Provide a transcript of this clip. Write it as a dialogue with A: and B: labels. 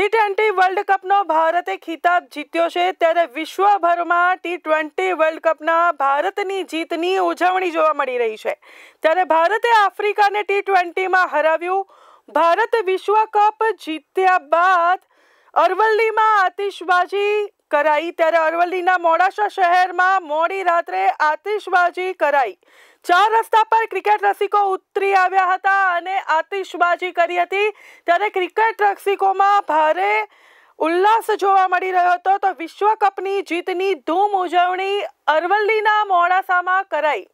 A: T twenty world કપનો ભારતે ખિતાબ જીત્યો છે ત્યારે વિશ્વભરમાં ટી ટ્વેન્ટી વર્લ્ડ કપના ભારતની જીતની ઉજવણી જોવા મળી રહી છે ત્યારે ભારતે આફ્રિકાને ટી ટ્વેન્ટીમાં હરાવ્યું ભારત વિશ્વ કપ જીત્યા બાદ અરવલ્લીમાં આતિશબાજી કરાઈ તેર અરવલ્લીના મોડાસા શહેરમાં મોડી રાત્રે આતશબાજી કરાઈ ચાર રસ્તા પર ક્રિકેટ રસીકો ઉતરી આવ્યા હતા અને આતશબાજી કરી હતી ત્યારે ક્રિકેટ રસીકોમાં ભારે ઉલ્લાસ જોવા મળી રહ્યો હતો તો વિશ્વકપની જીતની ધૂમ મોજવણી અરવલ્લીના મોડાસામાં કરાઈ